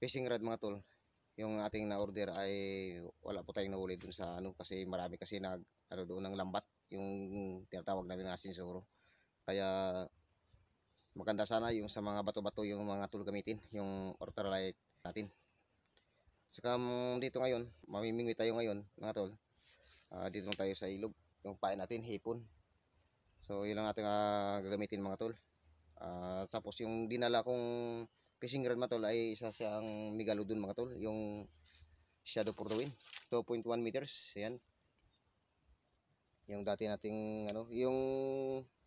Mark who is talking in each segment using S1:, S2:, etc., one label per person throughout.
S1: fishing rod mga tol yung ating na-order ay wala po tayong nahuli dun sa ano kasi marami kasi nag ano doon ng lambat yung tinatawag namin na asin siguro kaya maganda sana yung sa mga bato-bato yung mga tool gamitin yung ultralight natin saka mm, dito ngayon mamimingwi tayo ngayon mga tol uh, dito lang tayo sa ilog yung pain natin hipon so yun lang ating uh, gagamitin mga tol uh, tapos yung dinala kong Fishing rod mga tol ay isa siyang megalodon mga tol. Yung shadow for the wind. 2.1 meters. Ayan. Yung dati nating ano, yung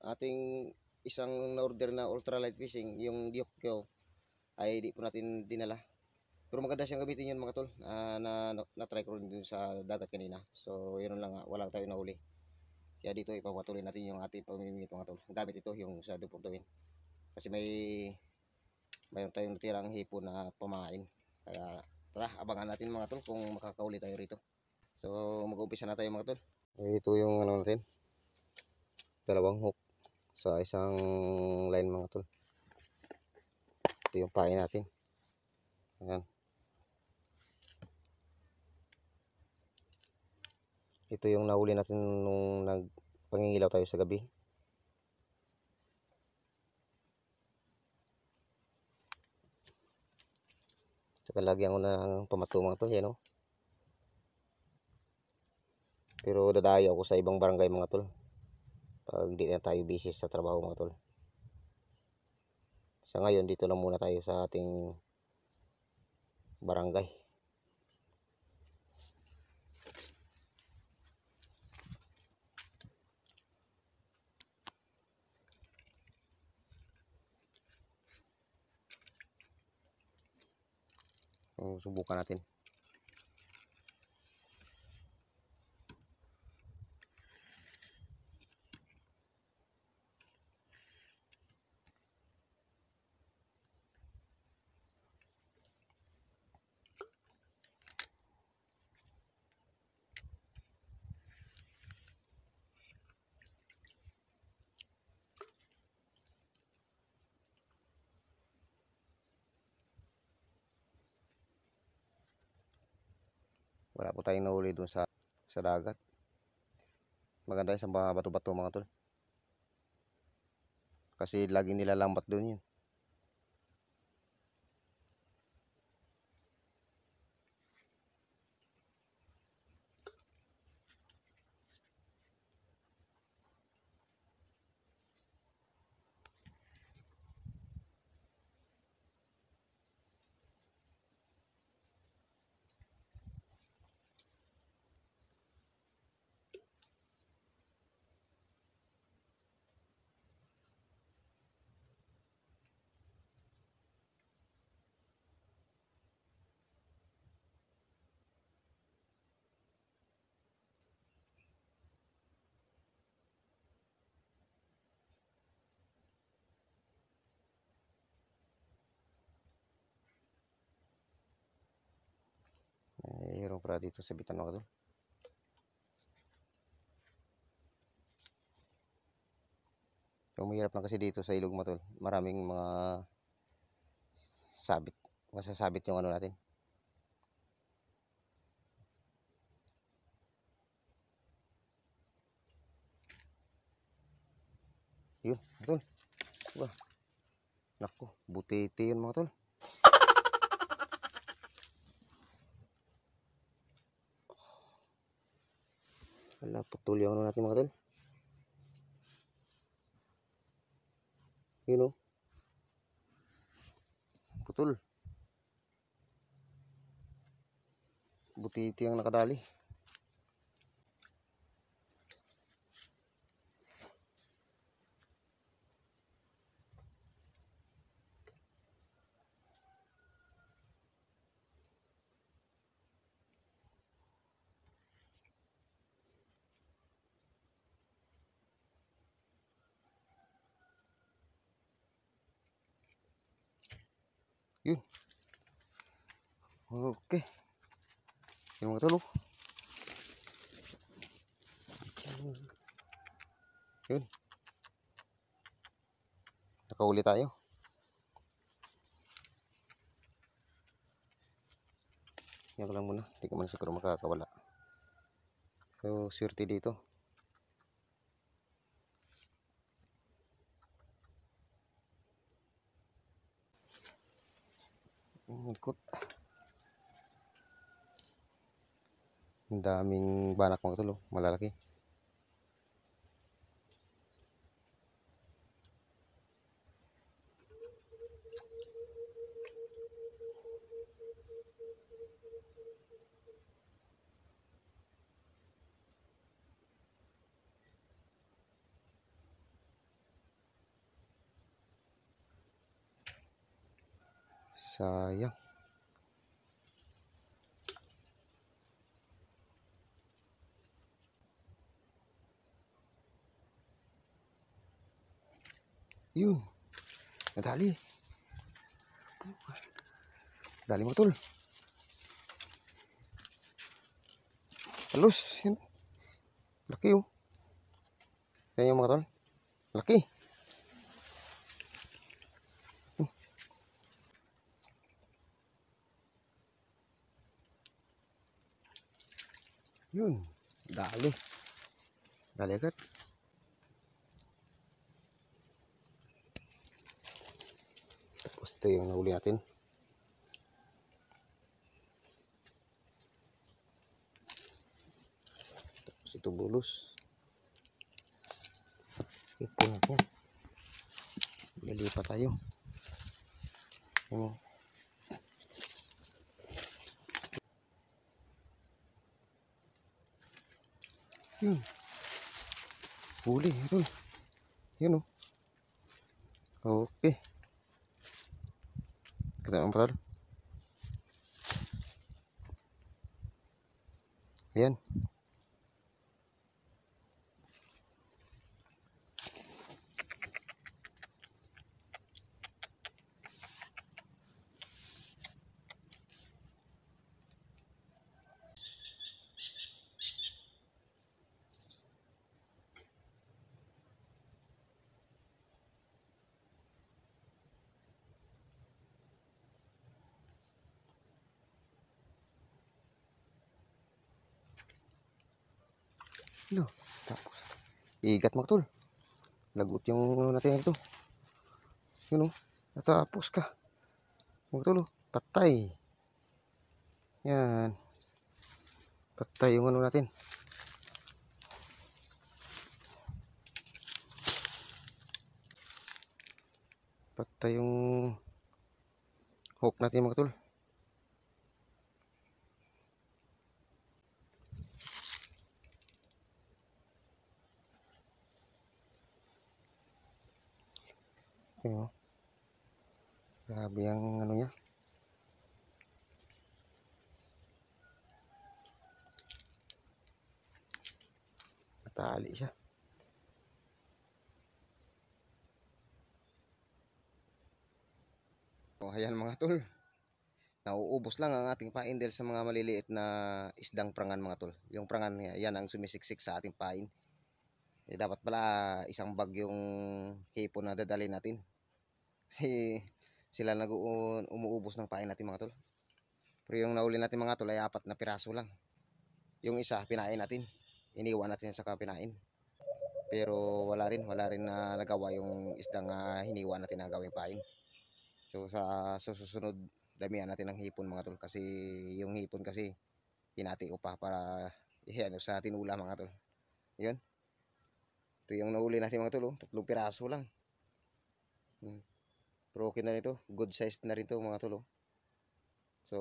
S1: ating isang order na ultralight fishing, yung Diokyo ay di po natin dinala. Pero maganda siyang gamitin yun mga tol uh, na, na, na try ko rin dun sa dagat kanina. So yun lang, wala tayo nahuli. Kaya dito ipapatuloy natin yung ating pamimingit mga tol. Gamit ito yung shadow for the wind. Kasi may mayroon tayong tirang hipon na pamain kaya tara abangan natin mga tol kung makakauli tayo rito so mag uumpisa na tayo mga tol ito yung ano natin dalawang hook sa isang line mga tol ito yung pain natin ayan ito yung nahuli natin nung nagpangingilaw tayo sa gabi Lagyan ko na ng pamatumang tol. Yan eh, o. Pero dadayo ako sa ibang barangay mga tol. Pag hindi na tayo busy sa trabaho mga tol. Sa ngayon dito lang muna tayo sa ating barangay. So, subukan natin. wala po tayong nahuli doon sa, sa dagat maganda sa bato-bato mga tol kasi lagi nilalambat doon yun para dito sa bitan mga kadol. So, mahirap lang kasi dito sa ilog matol. Maraming mga sabit. Masasabit yung ano natin. Yun, matol. Diba? Naku, butete yun mga tol. Wala, putuli ang ano natin mga tol. Yun o. Oh. Putol. Buti ito yung nakadali. Yun. Okay. Yun mga tol. Yun. Nakauli tayo. Yan ko lang muna. Hindi ka man siguro makakawala. So, swerte dito. ikot ang daming banak mga tulong oh. malalaki Sayang. Yun. Nadali. Dali mo tol. Halos. Yan. Laki oh. Yan yung mga tol. Laki. Yun. Dali. Dali agad. Tapos ito yung nahuli natin. Tapos ito bulos. Ito natin. Lalipa tayo. Yung Yun. Huli. Yun. Yun Oh. Okay. Kita ang patal. Ayan. Ayan. Lo, tapos. Igat mga tol. Lagot yung ano natin ito. Yun o. Oh. Natapos ka. Mga tol, oh. patay. Yan. Patay yung ano natin. Patay yung hook natin mga tol. Ayun, oh. Grabe ang ano niya. Natali siya. O, oh, ayan mga tol. Nauubos lang ang ating pain dahil sa mga maliliit na isdang prangan mga tol. Yung prangan, yan ang sumisiksik sa ating pain. Eh, dapat pala ah, isang bag yung hipon na dadalhin natin. Kasi sila nag umuubos ng pain natin mga tol. Pero yung nauli natin mga tol ay apat na piraso lang. Yung isa pinain natin. Iniwan natin sa kapinain. Pero wala rin, wala rin na nagawa yung isdang uh, hiniwan natin na gawing pain. So sa susunod damihan natin ng hipon mga tol kasi yung hipon kasi hinati ko para yan, eh, sa tinula mga tol. Yun. Ito yung nauli natin mga tol, oh. tatlong piraso lang. Hmm. Pero okay na nito. Good size na rin to mga tol. Oh. So,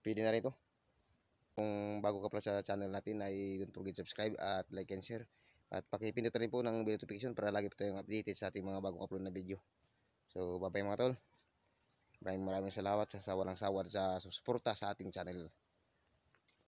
S1: pili na rin to. Kung bago ka pala sa channel natin ay don't forget subscribe at like and share. At pakipindot rin po ng notification para lagi po tayong updated sa ating mga bagong upload na video. So, bye bye mga tol. Maraming maraming salamat sa sawalang sawad sa susuporta sa ating channel.